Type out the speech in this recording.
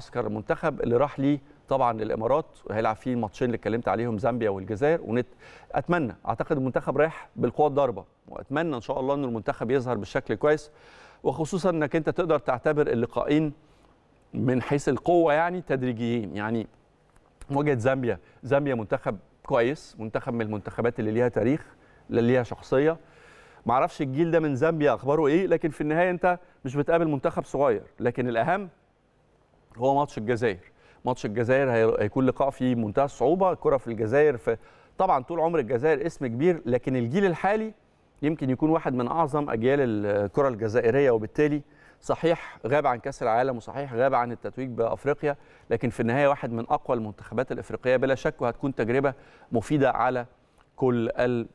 معسكر المنتخب اللي راح ليه طبعا الامارات هيلعب فيه الماتشين اللي اتكلمت عليهم زامبيا والجزائر ونت اتمنى اعتقد المنتخب رايح بالقوه الضاربه واتمنى ان شاء الله ان المنتخب يظهر بالشكل كويس وخصوصا انك انت تقدر تعتبر اللقاءين من حيث القوه يعني تدريجيين يعني مواجهه زامبيا زامبيا منتخب كويس منتخب من المنتخبات اللي ليها تاريخ اللي ليها شخصيه معرفش الجيل ده من زامبيا اخباره ايه لكن في النهايه انت مش بتقابل منتخب صغير لكن الاهم هو ماتش الجزائر ماتش الجزائر هيكون لقاء في منتهى الصعوبه الكره في الجزائر في طبعا طول عمر الجزائر اسم كبير لكن الجيل الحالي يمكن يكون واحد من اعظم اجيال الكره الجزائريه وبالتالي صحيح غاب عن كاس العالم وصحيح غاب عن التتويج بافريقيا لكن في النهايه واحد من اقوى المنتخبات الافريقيه بلا شك وهتكون تجربه مفيده على كل ال